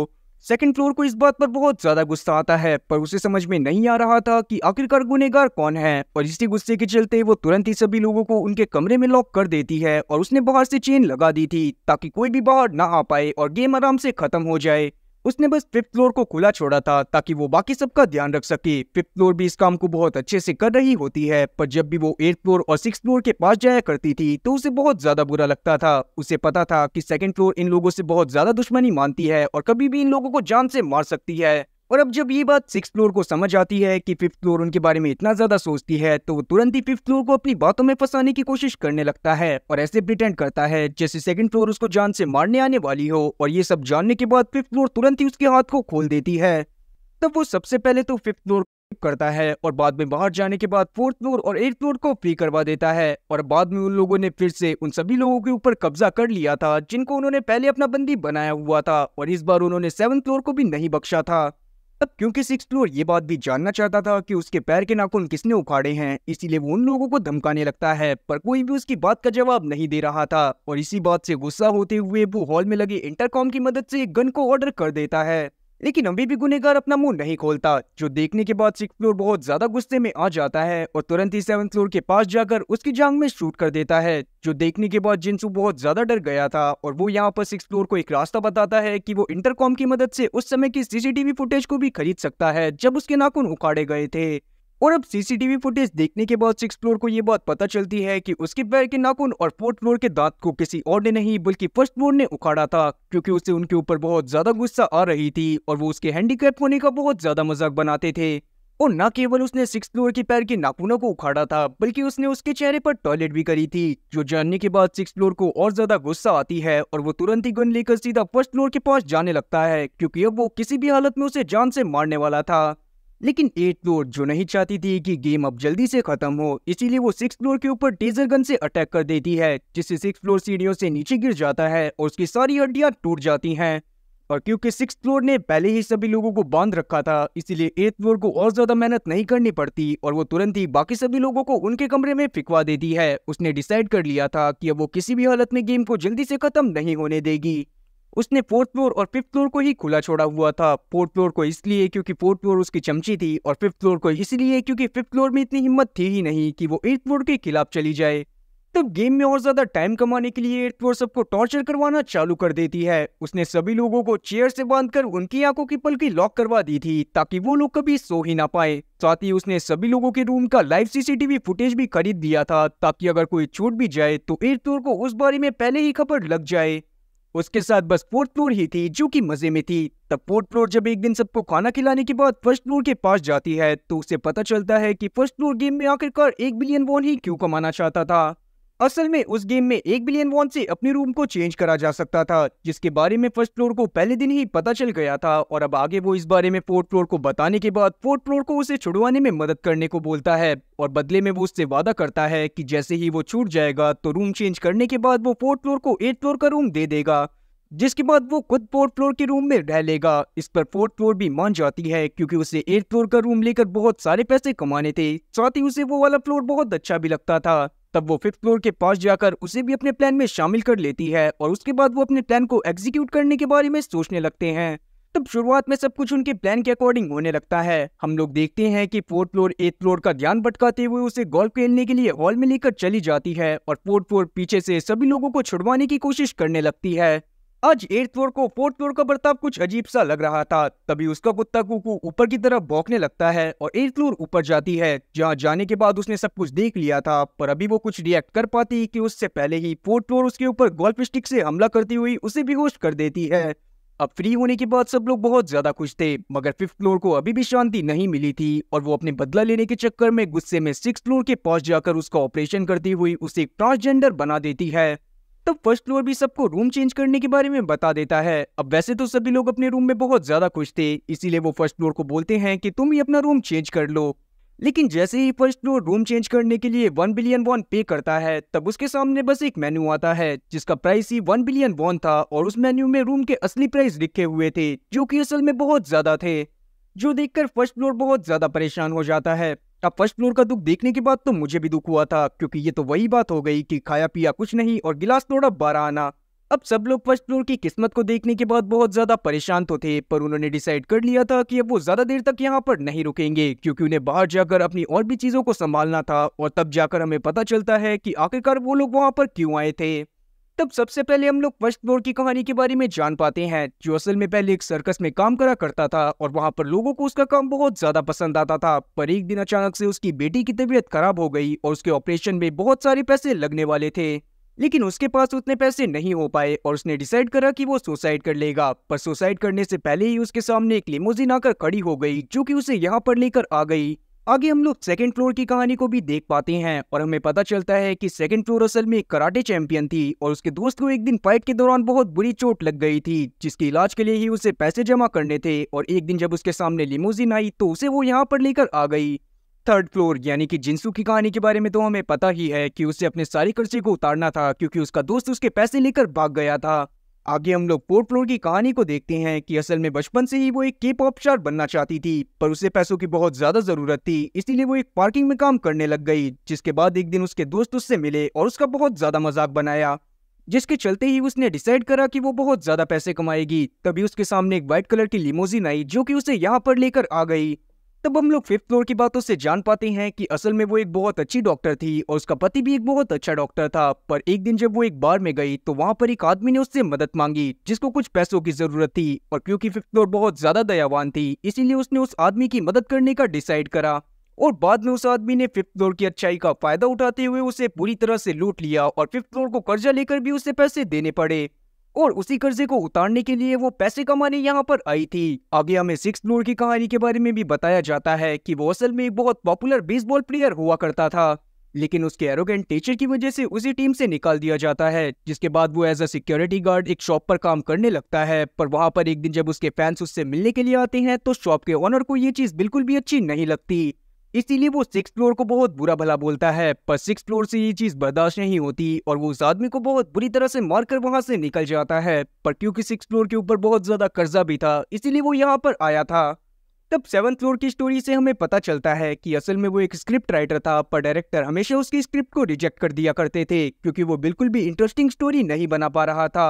सेकंड फ्लोर को इस बात पर बहुत ज्यादा गुस्सा आता है पर उसे समझ में नहीं आ रहा था कि आखिरकार गुनेगार कौन है और इसी गुस्से के चलते वो तुरंत ही सभी लोगों को उनके कमरे में लॉक कर देती है और उसने बाहर से चेन लगा दी थी ताकि कोई भी बाहर ना आ पाए और गेम आराम से खत्म हो जाए उसने बस फिफ्थ फ्लोर को खुला छोड़ा था ताकि वो बाकी सबका ध्यान रख सके फिफ्थ फ्लोर भी इस काम को बहुत अच्छे से कर रही होती है पर जब भी वो एट्थ फ्लोर और सिक्स फ्लोर के पास जाया करती थी तो उसे बहुत ज्यादा बुरा लगता था उसे पता था कि सेकंड फ्लोर इन लोगों से बहुत ज्यादा दुश्मनी मानती है और कभी भी इन लोगों को जान से मार सकती है और अब जब ये बात सिक्स फ्लोर को समझ आती है कि फिफ्थ फ्लोर उनके बारे में इतना ज्यादा सोचती है तो वो तुरंत ही फिफ्थ फ्लोर को अपनी बातों में फंसाने की कोशिश करने लगता है और ऐसे प्रिटेंड करता है जैसे सेकंड फ्लोर उसको जान से मारने आने वाली हो और ये सब जानने के बाद फिफ्थ फ्लोर तुरंत ही उसके हाथ को खोल देती है तब वो सबसे पहले तो फिफ्थ फ्लोर करता है और बाद में बाहर जाने के बाद फोर्थ फ्लोर और एट फ्लोर को फ्री करवा देता है और बाद में उन लोगों ने फिर से उन सभी लोगों के ऊपर कब्जा कर लिया था जिनको उन्होंने पहले अपना बंदी बनाया हुआ था और इस बार उन्होंने सेवन फ्लोर को भी नहीं बख्शा था तब क्योंकि सिक्स फ्लोर ये बात भी जानना चाहता था कि उसके पैर के नाखून किसने उखाड़े हैं इसीलिए वो उन लोगों को धमकाने लगता है पर कोई भी उसकी बात का जवाब नहीं दे रहा था और इसी बात से गुस्सा होते हुए वो हॉल में लगे इंटरकॉम की मदद से गन को ऑर्डर कर देता है लेकिन अभी भी गुनेगार अपना मुंह नहीं खोलता जो देखने के बाद सिक्स फ्लोर बहुत ज्यादा गुस्से में आ जाता है और तुरंत ही सेवन फ्लोर के पास जाकर उसकी जांग में शूट कर देता है जो देखने के बाद जिनसू बहुत ज्यादा डर गया था और वो यहाँ पर सिक्स फ्लोर को एक रास्ता बताता है कि वो इंटरकॉम की मदद से उस समय की सीसीटीवी फुटेज को भी खरीद सकता है जब उसके नाखून उखाड़े गए थे और अब सीसीटीवी फुटेज देखने के बाद सिक्स फ्लोर को ये बात पता चलती है कि उसके पैर के नाखून और फोर्थ फ्लोर के दांत को किसी और ने नहीं बल्कि फर्स्ट फ्लोर ने उखाड़ा था क्योंकि उसे उनके ऊपर बहुत ज्यादा गुस्सा आ रही थी और वो उसके हैंडीकैप होने का बहुत ज्यादा मजाक बनाते थे और न केवल उसने सिक्स फ्लोर के पैर के नाखूनों को उखाड़ा था बल्कि उसने उसके चेहरे पर टॉयलेट भी करी थी जो जानने के बाद सिक्स फ्लोर को और ज्यादा गुस्सा आती है और वो तुरंत ही गन लेकर सीधा फर्स्ट फ्लोर के पास जाने लगता है क्योंकि अब वो किसी भी हालत में उसे जान से मारने वाला था लेकिन एट फ्लोर जो नहीं चाहती थी कि गेम अब जल्दी से खत्म हो इसीलिए वो सिक्स फ्लोर के ऊपर टेजर गन से अटैक कर देती है जिससे सिक्स फ्लोर सीढ़ियों से नीचे गिर जाता है और उसकी सारी हड्डियां टूट जाती हैं और क्योंकि सिक्स फ्लोर ने पहले ही सभी लोगों को बांध रखा था इसीलिए एट फ्लोर को और ज्यादा मेहनत नहीं करनी पड़ती और वो तुरंत ही बाकी सभी लोगों को उनके कमरे में फिकवा देती है उसने डिसाइड कर लिया था कि अब वो किसी भी हालत में गेम को जल्दी से खत्म नहीं होने देगी उसने फोर्थ फ्लोर और फिफ्थ फ्लोर को ही खुला छोड़ा हुआ था फोर्थ फ्लोर को इसलिए क्योंकि फोर्थ फ्लोर उसकी चमची थी और फिफ्थ फ्लोर को इसलिए क्योंकि फिफ्थ फ्लोर में इतनी हिम्मत थी ही नहीं कि वो एट्थ फ्लोर के खिलाफ चली जाए तब गेम में और ज्यादा टाइम कमाने के लिए एट्थ फ्लोर सबको टॉर्चर करवाना चालू कर देती है उसने सभी लोगों को चेयर से बांधकर उनकी आंखों की पलकी लॉक करवा दी थी ताकि वो लोग कभी सो ही ना पाए साथ ही उसने सभी लोगों के रूम का लाइव सीसीटीवी फुटेज भी खरीद दिया था ताकि अगर कोई छूट भी जाए तो एट्थ फ्लोर को उस बारे में पहले ही खबर लग जाए उसके साथ बस फोर्थ फ्लोर ही थी जो कि मजे में थी तब फोर्थ फ्लोर जब एक दिन सबको खाना खिलाने के बाद फर्स्ट फ्लोर के पास जाती है तो उसे पता चलता है कि फर्स्ट फ्लोर गेम में आखिरकार एक बिलियन वॉन ही क्यों कमाना चाहता था असल में उस गेम में एक बिलियन वॉन से अपने रूम को चेंज करा जा सकता था जिसके बारे में फर्स्ट फ्लोर को पहले दिन ही पता चल गया था और अब आगे वो इस बारे में फोर्थ फ्लोर को बताने के बाद फोर्थ फ्लोर को उसे छुड़वाने में मदद करने को बोलता है और बदले में वो उससे वादा करता है कि जैसे ही वो छूट जाएगा तो रूम चेंज करने के बाद वो फोर्थ फ्लोर को एट फ्लोर का रूम दे देगा जिसके बाद वो खुद फोर्थ फ्लोर के रूम में रह लेगा इस पर फोर्थ फ्लोर भी मान जाती है क्योंकि उसे एट फ्लोर का रूम लेकर बहुत सारे पैसे कमाने थे साथ ही उसे वो वाला फ्लोर बहुत अच्छा भी लगता था तब वो फिफ्थ फ्लोर के पास जाकर उसे भी अपने प्लान में शामिल कर लेती है और उसके बाद वो अपने प्लान को एग्जीक्यूट करने के बारे में सोचने लगते हैं तब शुरुआत में सब कुछ उनके प्लान के अकॉर्डिंग होने लगता है हम लोग देखते हैं कि फोर्थ फ्लोर एथ फ्लोर का ध्यान भटकाते हुए उसे गोल्फ खेलने के लिए हॉल में लेकर चली जाती है और फोर्थ फ्लोर पीछे से सभी लोगों को छुड़वाने की कोशिश करने लगती है आज एट फ्लोर को फोर्थ फ्लोर का बर्ताव कुछ अजीब सा लग रहा था तभी उसका कुत्ता कुकू ऊपर की तरफ भौंकने लगता है और एट फ्लोर ऊपर जाती है जहाँ जाने के बाद उसने सब कुछ देख लिया था पर अभी वो कुछ रिएक्ट कर पाती कि उससे पहले ही फोर्थ फ्लोर उसके ऊपर गोल्फ स्टिक से हमला करती हुई उसे बेहोश कर देती है अब फ्री होने के बाद सब लोग बहुत ज्यादा खुश थे मगर फिफ्थ फ्लोर को अभी भी शांति नहीं मिली थी और वो अपने बदला लेने के चक्कर में गुस्से में सिक्स फ्लोर के पास जाकर उसका ऑपरेशन करती हुई उसे ट्रांसजेंडर बना देती है तब तो फर्स्ट फ्लोर भी सबको रूम चेंज करने के बारे में बता देता है अब वैसे तो सभी लोग अपने रूम में बहुत ज्यादा खुश थे इसीलिए वो फर्स्ट फ्लोर को बोलते हैं कि तुम ही अपना रूम चेंज कर लो लेकिन जैसे ही फर्स्ट फ्लोर रूम चेंज करने के लिए वन बिलियन वॉन पे करता है तब उसके सामने बस एक मेन्यू आता है जिसका प्राइस ही वन बिलियन वॉन था और उस मेन्यू में रूम के असली प्राइस लिखे हुए थे जो कि असल में बहुत ज्यादा थे जो देखकर फर्स्ट फ्लोर बहुत ज्यादा परेशान हो जाता है अब फर्स्ट फ्लोर का दुख देखने के बाद तो मुझे भी दुख हुआ था क्योंकि ये तो वही बात हो गई कि खाया पिया कुछ नहीं और गिलास तोड़ा बारह आना अब सब लोग फर्स्ट फ्लोर की किस्मत को देखने के बाद बहुत ज्यादा परेशान तो थे पर उन्होंने डिसाइड कर लिया था कि अब वो ज्यादा देर तक यहाँ पर नहीं रुकेंगे क्योंकि उन्हें बाहर जाकर अपनी और भी चीजों को संभालना था और तब जाकर हमें पता चलता है कि आखिरकार वो लोग वहां पर क्यों आए थे तब सबसे पहले हम लोग फर्स्ट फ्लोर की कहानी के बारे में जान पाते हैं जो असल में पहले एक सर्कस में काम करा करता था और वहां पर लोगों को उसका काम बहुत ज्यादा पसंद आता था पर एक दिन अचानक से उसकी बेटी की तबीयत खराब हो गई और उसके ऑपरेशन में बहुत सारे पैसे लगने वाले थे लेकिन उसके पास उतने पैसे नहीं हो पाए और उसने डिसाइड करा कि वो सुसाइड कर लेगा पर सुसाइड करने से पहले ही उसके सामने एक लिमोजिन आकर खड़ी हो गई जो कि उसे यहाँ पर लेकर आ गई आगे हम लोग सेकेंड फ्लोर की कहानी को भी देख पाते हैं और हमें पता चलता है कि सेकेंड फ्लोर असल में कराटे चैंपियन थी और उसके दोस्त को एक दिन फाइट के दौरान बहुत बुरी चोट लग गई थी जिसके इलाज के लिए ही उसे पैसे जमा करने थे और एक दिन जब उसके सामने लिमोजिन आई तो उसे वो यहाँ पर लेकर आ गई थर्ड फ्लोर यानी कि जिंसू की कहानी के बारे में तो हमें पता ही है कि उसे अपने सारी कर्जे को उतारना था क्योंकि उसका दोस्त उसके पैसे लेकर भाग गया था आगे हम लोग फ्लोर की कहानी को देखते हैं कि असल में बचपन से ही वो एक के पॉप स्टार बनना चाहती थी पर उसे पैसों की बहुत ज्यादा जरूरत थी इसलिए वो एक पार्किंग में काम करने लग गई जिसके बाद एक दिन उसके दोस्त उससे मिले और उसका बहुत ज्यादा मजाक बनाया जिसके चलते ही उसने डिसाइड करा कि वो बहुत ज्यादा पैसे कमाएगी तभी उसके सामने एक व्हाइट कलर की लिमोजिन आई जो कि उसे यहाँ पर लेकर आ गई तब हम लोग फिफ्थ फ्लोर की बातों से जान पाते हैं कि असल में वो एक बहुत अच्छी डॉक्टर थी और उसका पति भी एक बहुत अच्छा डॉक्टर था पर एक दिन जब वो एक बार में गई तो वहां पर एक आदमी ने उससे मदद मांगी जिसको कुछ पैसों की जरूरत थी और क्योंकि फिफ्थ फ्लोर बहुत ज्यादा दयावान थी इसीलिए उसने उस आदमी की मदद करने का डिसाइड करा और बाद में उस आदमी ने फिफ्थ फ्लोर की अच्छाई का फायदा उठाते हुए उसे पूरी तरह से लूट लिया और फिफ्थ फ्लोर को कर्जा लेकर भी उसे पैसे देने पड़े और उसी कर्जे को उतारने के लिए वो पैसे कमाने यहाँ पर आई थी आगे हमें सिक्स फ्लोर की कहानी के बारे में भी बताया जाता है कि वो असल में एक बहुत पॉपुलर बेसबॉल प्लेयर हुआ करता था लेकिन उसके एरोगेंट टीचर की वजह से उसी टीम से निकाल दिया जाता है जिसके बाद वो एज अ सिक्योरिटी गार्ड एक शॉप पर काम करने लगता है पर वहां पर एक दिन जब उसके फैंस उससे मिलने के लिए आते हैं तो शॉप के ओनर को ये चीज बिल्कुल भी अच्छी नहीं लगती इसीलिए वो सिक्स फ्लोर को बहुत बुरा भला बोलता है पर सिक्स फ्लोर से ये चीज बर्दाश्त नहीं होती और वो उस आदमी को बहुत बुरी तरह से मारकर वहां से निकल जाता है पर क्योंकि सिक्स फ्लोर के ऊपर बहुत ज्यादा कर्जा भी था इसीलिए वो यहाँ पर आया था तब सेवन फ्लोर की स्टोरी से हमें पता चलता है कि असल में वो एक स्क्रिप्ट राइटर था पर डायरेक्टर हमेशा उसकी स्क्रिप्ट को रिजेक्ट कर दिया करते थे क्योंकि वो बिल्कुल भी इंटरेस्टिंग स्टोरी नहीं बना पा रहा था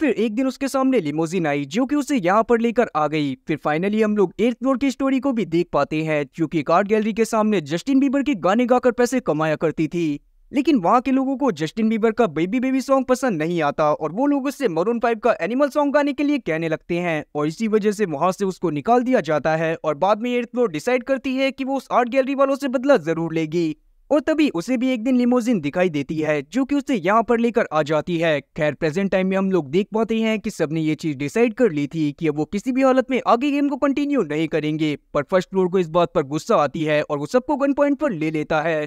फिर एक दिन उसके सामने लिमोजिन आई जो कि उसे यहाँ पर लेकर आ गई फिर फाइनली हम लोग एर्थ फ्लोर की स्टोरी को भी देख पाते हैं जो कि एक आर्ट गैलरी के सामने जस्टिन बीबर के गाने गाकर पैसे कमाया करती थी लेकिन वहाँ के लोगों को जस्टिन बीबर का बेबी बेबी सॉन्ग पसंद नहीं आता और वो लोग उससे मरून फाइव का एनिमल सॉन्ग गाने के लिए कहने लगते हैं और इसी वजह से वहाँ से उसको निकाल दिया जाता है और बाद में एर्थ फ्लोर डिसाइड करती है कि वो उस आर्ट गैलरी वालों से बदला जरूर लेगी और तभी उसे भी एक दिन लिमोजिन दिखाई देती है जो कि उसे यहाँ पर लेकर आ जाती है खैर प्रेजेंट टाइम में हम लोग देख पाते हैं कि सबने ये चीज डिसाइड कर ली थी कि अब वो किसी भी हालत में आगे गेम को कंटिन्यू नहीं करेंगे पर फर्स्ट फ्लोर को इस बात पर गुस्सा आती है और वो सबको गन पॉइंट पर ले लेता है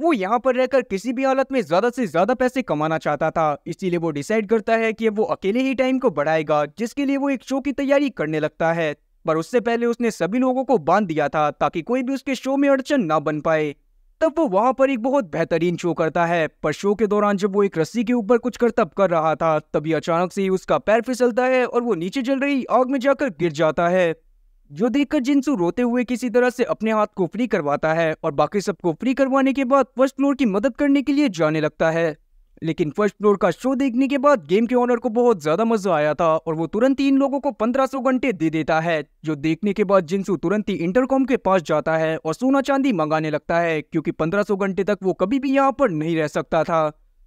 वो यहाँ पर रहकर किसी भी हालत में ज्यादा से ज्यादा पैसे कमाना चाहता था इसीलिए वो डिसाइड करता है कि अब वो अकेले ही टाइम को बढ़ाएगा जिसके लिए वो एक शो की तैयारी करने लगता है पर उससे पहले उसने सभी लोगों को बांध दिया था ताकि कोई भी उसके शो में अड़चन ना बन पाए तब वो वहां पर एक बहुत बेहतरीन शो करता है पर शो के दौरान जब वो एक रस्सी के ऊपर कुछ करतब कर रहा था तभी अचानक से ही उसका पैर फिसलता है और वो नीचे जल रही आग में जाकर गिर जाता है जो देखकर जिनसू रोते हुए किसी तरह से अपने हाथ को फ्री करवाता है और बाकी सबको फ्री करवाने के बाद फर्स्ट फ्लोर की मदद करने के लिए जाने लगता है लेकिन फर्स्ट फ्लोर का शो देखने के बाद गेम के ओनर को बहुत ज्यादा मजा आया था और वो तुरंत ही इन लोगों को 1500 घंटे दे देता है जो देखने के बाद जिनसु तुरंत ही इंटरकॉम के पास जाता है और सोना चांदी मंगाने लगता है क्योंकि 1500 घंटे तक वो कभी भी यहाँ पर नहीं रह सकता था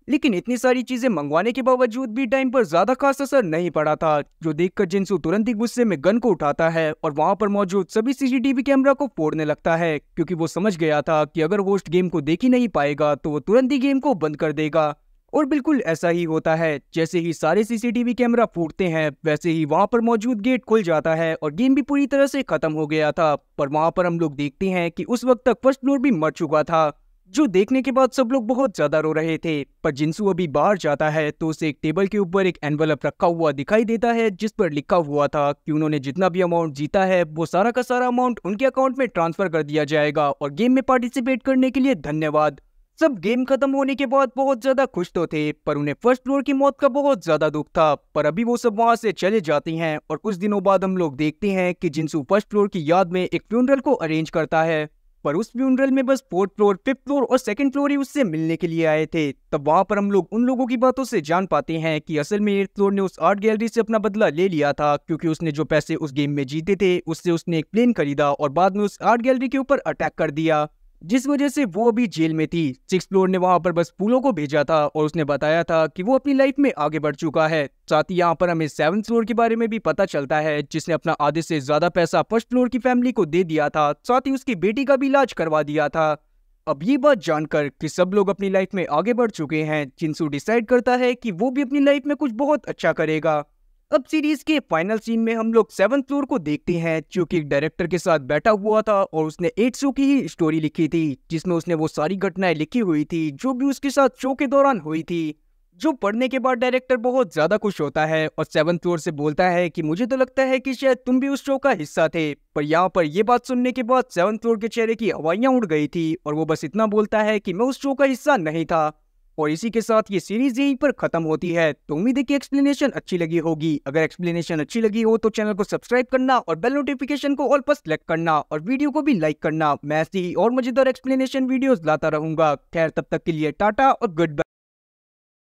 लेकिन इतनी सारी चीजें मंगवाने के बावजूद भी टाइम पर ज्यादा खास असर नहीं पड़ा था जो देखकर जिनसु तुरंत ही गुस्से में गन को उठाता है और वहां पर मौजूद सभी सीसीटीवी कैमरा को फोड़ने लगता है क्योंकि वो समझ गया था कि अगर होस्ट गेम को देख ही नहीं पाएगा तो वो तुरंत ही गेम को बंद कर देगा और बिल्कुल ऐसा ही होता है जैसे ही सारे सीसीटीवी कैमरा फूटते हैं वैसे ही वहां पर मौजूद गेट खुल जाता है और गेम भी पूरी तरह से खत्म हो गया था पर वहां पर हम लोग देखते हैं कि उस वक्त तक फर्स्ट फ्लोर भी मर चुका था जो देखने के बाद सब लोग बहुत ज्यादा रो रहे थे पर जिनसू अभी बाहर जाता है तो उसे एक टेबल के ऊपर एक एनवलप रखा हुआ दिखाई देता है जिस पर लिखा हुआ था कि उन्होंने जितना भी अमाउंट जीता है वो सारा का सारा अमाउंट उनके अकाउंट में ट्रांसफर कर दिया जाएगा और गेम में पार्टिसिपेट करने के लिए धन्यवाद सब गेम खत्म होने के बाद बहुत ज्यादा खुश तो थे पर उन्हें फर्स्ट फ्लोर की मौत का बहुत ज्यादा दुख था पर अभी वो सब वहां से चले जाते हैं और कुछ दिनों बाद हम लोग देखते हैं कि जिनसु फर्स्ट फ्लोर की याद में एक फ्यूनरल को अरेंज करता है पर उस फ्यूनरल में बस फोर्थ फ्लोर फिफ्थ फ्लोर और सेकंड फ्लोर ही उससे मिलने के लिए आए थे तब वहां पर हम लोग उन लोगों की बातों से जान पाते हैं कि असल में एट फ्लोर ने उस आर्ट गैलरी से अपना बदला ले लिया था क्योंकि उसने जो पैसे उस गेम में जीते थे उससे उसने एक प्लेन खरीदा और बाद में उस आर्ट गैलरी के ऊपर अटैक कर दिया जिस वजह से वो अभी जेल में थी सिक्स फ्लोर ने वहां पर बस फूलों को भेजा था और उसने बताया था कि वो अपनी लाइफ में आगे बढ़ चुका है साथ ही यहाँ पर हमें सेवन फ्लोर के बारे में भी पता चलता है जिसने अपना आधे से ज्यादा पैसा फर्स्ट फ्लोर की फैमिली को दे दिया था साथ ही उसकी बेटी का भी इलाज करवा दिया था अब ये बात जानकर कि सब लोग अपनी लाइफ में आगे बढ़ चुके हैं चिंसू डिसाइड करता है कि वो भी अपनी लाइफ में कुछ बहुत अच्छा करेगा अब सीरीज के फाइनल सीन में हम लोग सेवन फ्लोर को देखते हैं जो कि एक डायरेक्टर के साथ बैठा हुआ था और उसने एट सो की ही स्टोरी लिखी थी जिसमें उसने वो सारी घटनाएं लिखी हुई थी जो भी उसके साथ शो के दौरान हुई थी जो पढ़ने के बाद डायरेक्टर बहुत ज्यादा खुश होता है और सेवन फ्लोर से बोलता है कि मुझे तो लगता है कि शायद तुम भी उस शो का हिस्सा थे पर यहाँ पर यह बात सुनने के बाद सेवन फ्लोर के चेहरे की हवाइयाँ उड़ गई थी और वो बस इतना बोलता है कि मैं उस शो का हिस्सा नहीं था और इसी के साथ ये सीरीज यहीं पर खत्म होती है तो उम्मीद है कि एक्सप्लेनेशन अच्छी लगी होगी अगर एक्सप्लेनेशन अच्छी लगी हो तो चैनल को सब्सक्राइब करना और बेल नोटिफिकेशन को ऑल पर सिलेक्ट करना और वीडियो को भी लाइक करना मैं ऐसी और मजेदार एक्सप्लेनेशन वीडियोस लाता रहूंगा खैर तब तक के लिए टाटा और गुड बाय